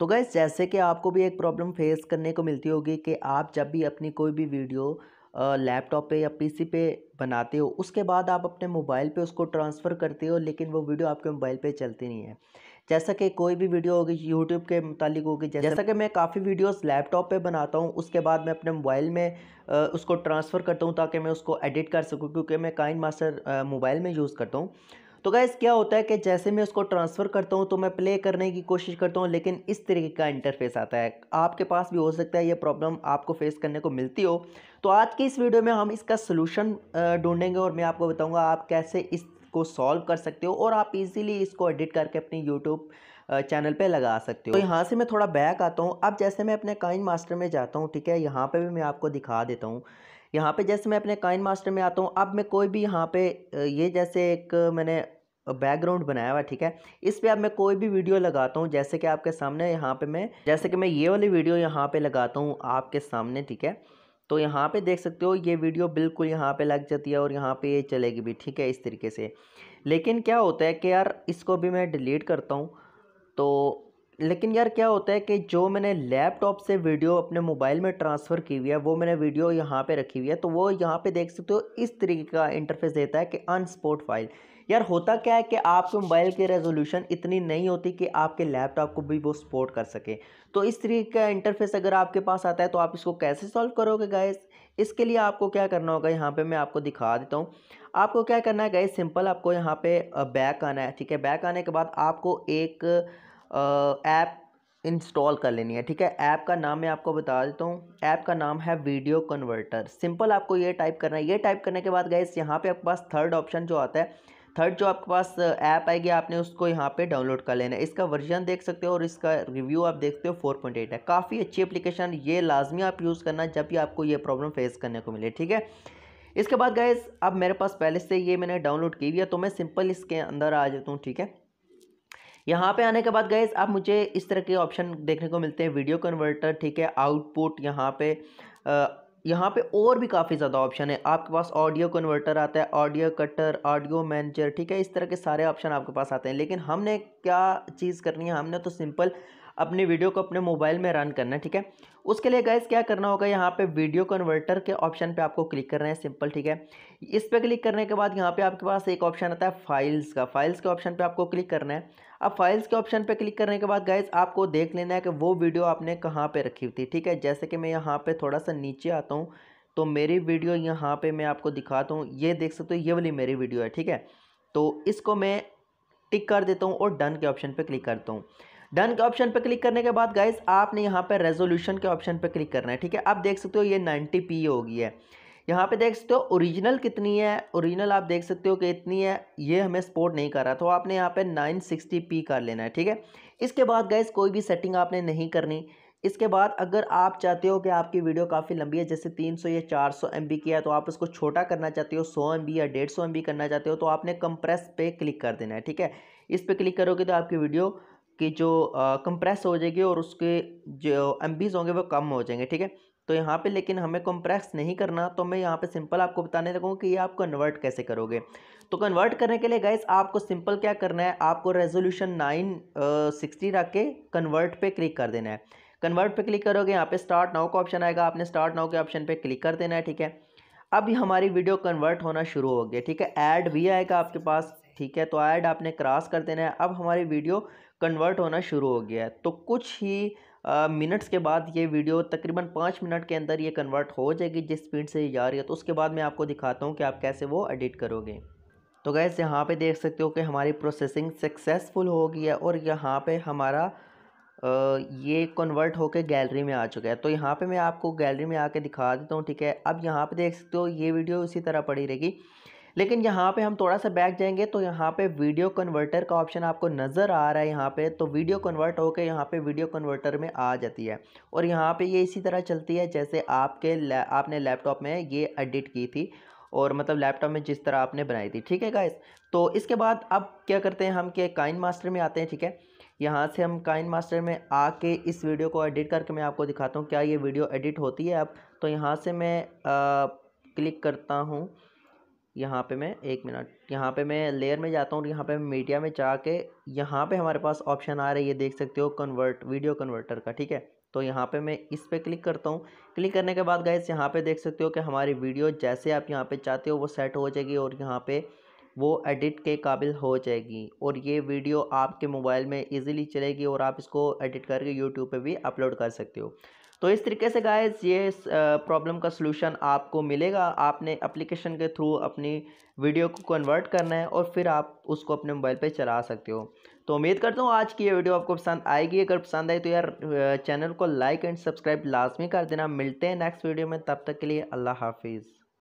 तो गैस जैसे कि आपको भी एक प्रॉब्लम फेस करने को मिलती होगी कि आप जब भी अपनी कोई भी वीडियो लैपटॉप पे या पीसी पे बनाते हो उसके बाद आप अपने मोबाइल पे उसको ट्रांसफ़र करते हो लेकिन वो वीडियो आपके मोबाइल पे चलती नहीं है जैसा कि कोई भी वीडियो होगी यूट्यूब के मुतालिक होगी जैसा कि मैं काफ़ी वीडियोस लैपटॉप पे बनाता हूँ उसके बाद मैं अपने मोबाइल में उसको ट्रांसफ़र करता हूँ ताकि मैं उसको एडिट कर सकूँ क्योंकि मैं काइन मास्टर मोबाइल में यूज़ करता हूँ तो गैस क्या होता है कि जैसे मैं उसको ट्रांसफ़र करता हूँ तो मैं प्ले करने की कोशिश करता हूँ लेकिन इस तरीके का इंटरफेस आता है आपके पास भी हो सकता है ये प्रॉब्लम आपको फेस करने को मिलती हो तो आज की इस वीडियो में हम इसका सोल्यूशन ढूंढेंगे और मैं आपको बताऊँगा आप कैसे इसको सॉल्व कर सकते हो और आप ईजिली इसको एडिट करके अपनी यूट्यूब चैनल पे लगा सकते हो तो यहाँ से मैं थोड़ा बैक आता हूँ अब जैसे मैं अपने काइन मास्टर में जाता हूँ ठीक है यहाँ पे भी मैं आपको दिखा देता हूँ यहाँ पे जैसे मैं अपने काइन मास्टर में आता हूँ अब मैं कोई भी यहाँ पे ये जैसे एक मैंने बैकग्राउंड बनाया हुआ ठीक है इस पर अब मैं कोई भी वीडियो लगाता हूँ जैसे कि आपके सामने यहाँ पे मैं जैसे कि मैं ये वाली वीडियो यहाँ पे लगाता हूँ आपके सामने ठीक है तो यहाँ पे देख सकते हो ये वीडियो बिल्कुल यहाँ पे लग जाती है और यहाँ पे ये चलेगी भी ठीक है इस तरीके से लेकिन क्या होता है कि यार इसको भी मैं डिलीट करता हूँ तो लेकिन यार क्या होता है कि जो मैंने लैपटॉप से वीडियो अपने मोबाइल में ट्रांसफ़र की हुई है वो मैंने वीडियो यहाँ पे रखी हुई है तो वो यहाँ पे देख सकते हो इस तरीके का इंटरफेस देता है कि अनस्पोर्ट फाइल यार होता क्या है कि आपके मोबाइल की रेजोल्यूशन इतनी नहीं होती कि आपके लैपटॉप को भी वो सपोर्ट कर सके तो इस तरीके का इंटरफेस अगर आपके पास आता है तो आप इसको कैसे सॉल्व करोगे गाय इसके लिए आपको क्या करना होगा यहाँ पे मैं आपको दिखा देता हूँ आपको क्या करना है गाय सिंपल आपको यहाँ पे बैक आना है ठीक है बैक आने के बाद आपको एक ऐप इंस्टॉल कर लेनी है ठीक है ऐप का नाम मैं आपको बता देता हूँ ऐप का नाम है वीडियो कन्वर्टर सिंपल आपको ये टाइप करना है ये टाइप करने के बाद गए यहाँ पे आपके पास थर्ड ऑप्शन जो आता है थर्ड जो आपके पास ऐप आएगी आपने उसको यहाँ पे डाउनलोड कर लेना है इसका वर्जन देख सकते हो और इसका रिव्यू आप देखते हो फोर पॉइंट एट है काफ़ी अच्छी एप्लीकेशन ये लाजमी आप यूज़ करना जब भी आपको ये प्रॉब्लम फेस करने को मिले ठीक है इसके बाद गए अब मेरे पास पहले से ये मैंने डाउनलोड की हुई है तो मैं सिंपल इसके अंदर आ जाता हूँ ठीक है यहाँ पे आने के बाद गए आप मुझे इस तरह के ऑप्शन देखने को मिलते हैं वीडियो कन्वर्टर ठीक है आउटपुट यहाँ पे यहाँ पे और भी काफ़ी ज़्यादा ऑप्शन है आपके पास ऑडियो कन्वर्टर आता है ऑडियो कटर ऑडियो मैनेजर ठीक है इस तरह के सारे ऑप्शन आपके पास आते हैं लेकिन हमने क्या चीज़ करनी है हमने तो सिंपल अपने वीडियो को अपने मोबाइल में रन करना है ठीक है उसके लिए गैस क्या करना होगा यहाँ पे वीडियो कन्वर्टर के ऑप्शन पे आपको क्लिक करना है सिंपल ठीक है इस पर क्लिक करने के बाद यहाँ पे आपके पास एक ऑप्शन आता है फाइल्स का फाइल्स के ऑप्शन पे आपको क्लिक करना है अब फाइल्स के ऑप्शन पे क्लिक करने के बाद गाइज आपको देख लेना है कि वो वीडियो आपने कहाँ पे रखी हुई थी ठीक है जैसे कि मैं यहाँ पे थोड़ा सा नीचे आता हूँ तो मेरी वीडियो यहाँ पे मैं आपको दिखाता हूँ ये देख सकते हो ये वाली मेरी वीडियो है ठीक है तो इसको मैं टिक कर देता हूँ और डन के ऑप्शन पर क्लिक करता हूँ डन के ऑप्शन पर क्लिक करने के बाद गाइज आपने यहाँ पर रेजोल्यूशन के ऑप्शन पर क्लिक करना है ठीक है आप देख सकते हो ये नाइन्टी पी होगी है यहाँ पे देख सकते हो ओरिजिनल कितनी है ओरिजिनल आप देख सकते हो कि इतनी है ये हमें सपोर्ट नहीं कर रहा तो आपने यहाँ पे 960p कर लेना है ठीक है इसके बाद गैस कोई भी सेटिंग आपने नहीं करनी इसके बाद अगर आप चाहते हो कि आपकी वीडियो काफ़ी लंबी है जैसे 300 या 400 सौ की है तो आप इसको छोटा करना चाहते हो 100 एम या 150 सौ करना चाहते हो तो आपने कंप्रेस पे क्लिक कर देना है ठीक है इस पर क्लिक करोगे तो आपकी वीडियो की जो कंप्रेस हो जाएगी और उसके जो एम होंगे वो कम हो जाएंगे ठीक है तो यहाँ पे लेकिन हमें कॉम्प्रेक्स नहीं करना तो मैं यहाँ पे सिंपल आपको बताने लगूँ कि ये आप कन्वर्ट कैसे करोगे तो कन्वर्ट करने के लिए गैस आपको सिंपल क्या करना है आपको रेजोल्यूशन नाइन सिक्सटी रख के कन्वर्ट पे क्लिक कर देना है कन्वर्ट पे क्लिक करोगे यहाँ पे स्टार्ट नाउ का ऑप्शन आएगा आपने स्टार्ट नाउ के ऑप्शन पर क्लिक कर देना है ठीक है अब हमारी वीडियो कन्वर्ट होना शुरू हो गई ठीक है ऐड भी आएगा आपके पास ठीक है तो ऐड आपने क्रॉस कर देना है अब हमारी वीडियो कन्वर्ट होना शुरू हो गया है तो कुछ ही मिनट्स के बाद ये वीडियो तकरीबन पाँच मिनट के अंदर ये कन्वर्ट हो जाएगी जिस स्पीड से ये जा रही है तो उसके बाद मैं आपको दिखाता हूँ कि आप कैसे वो एडिट करोगे तो गैस यहाँ पे देख सकते हो कि हमारी प्रोसेसिंग सक्सेसफुल हो गई है और यहाँ पे हमारा ये कन्वर्ट होकर गैलरी में आ चुका है तो यहाँ पर मैं आपको गैलरी में आके दिखा देता हूँ ठीक है अब यहाँ पर देख सकते हो ये वीडियो इसी तरह पड़ी रहेगी लेकिन यहाँ पे हम थोड़ा सा बैक जाएंगे तो यहाँ पे वीडियो कन्वर्टर का ऑप्शन आपको नज़र आ रहा है यहाँ पे तो वीडियो कन्वर्ट होकर यहाँ पे वीडियो कन्वर्टर में आ जाती है और यहाँ पे ये इसी तरह चलती है जैसे आपके आपने लैपटॉप में ये एडिट की थी और मतलब लैपटॉप में जिस तरह आपने बनाई थी ठीक है गाइस तो इसके बाद अब क्या करते हैं हम के काइन मास्टर में आते हैं ठीक है यहाँ से हम काइन मास्टर में आके इस वीडियो को एडिट करके मैं आपको दिखाता हूँ क्या ये वीडियो एडिट होती है अब तो यहाँ से मैं आ, क्लिक करता हूँ यहाँ पे मैं एक मिनट यहाँ पे मैं लेयर में जाता हूँ और यहाँ पे मीडिया में जाके यहाँ पे हमारे पास ऑप्शन आ रही है ये देख सकते हो कन्वर्ट वीडियो कन्वर्टर का ठीक है तो यहाँ पे मैं इस पर क्लिक करता हूँ क्लिक करने के बाद गाइस यहाँ पे देख सकते हो कि हमारी वीडियो जैसे आप यहाँ पे चाहते हो वो सेट हो जाएगी और यहाँ पे वो एडिट के काबिल हो जाएगी और ये वीडियो आपके मोबाइल में इजीली चलेगी और आप इसको एडिट करके यूट्यूब पे भी अपलोड कर सकते हो तो इस तरीके से गायज ये प्रॉब्लम का सलूशन आपको मिलेगा आपने एप्लीकेशन के थ्रू अपनी वीडियो को कन्वर्ट करना है और फिर आप उसको अपने मोबाइल पे चला सकते हो तो उम्मीद करता हूँ आज की ये वीडियो आपको पसंद आएगी अगर पसंद आई तो यार चैनल को लाइक एंड सब्सक्राइब लाजमी कर देना मिलते हैं नेक्स्ट वीडियो में तब तक के लिए अल्लाह हाफिज़